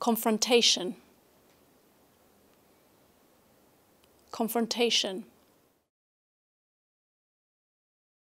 confrontation. Confrontation.